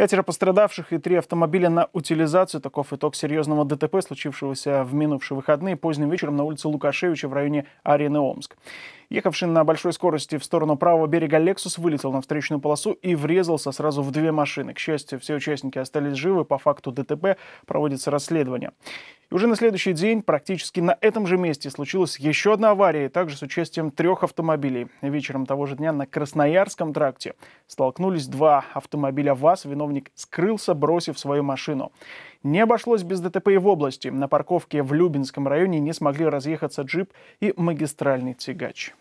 Пятеро пострадавших и три автомобиля на утилизацию. Таков итог серьезного ДТП, случившегося в минувшие выходные поздним вечером на улице Лукашевича в районе Арены Омск. Ехавший на большой скорости в сторону правого берега «Лексус» вылетел на встречную полосу и врезался сразу в две машины. К счастью, все участники остались живы. По факту ДТП проводится расследование. И уже на следующий день практически на этом же месте случилась еще одна авария, также с участием трех автомобилей. Вечером того же дня на Красноярском тракте столкнулись два автомобиля ВАЗ. Виновник скрылся, бросив свою машину. Не обошлось без ДТП и в области. На парковке в Любинском районе не смогли разъехаться джип и магистральный тягач.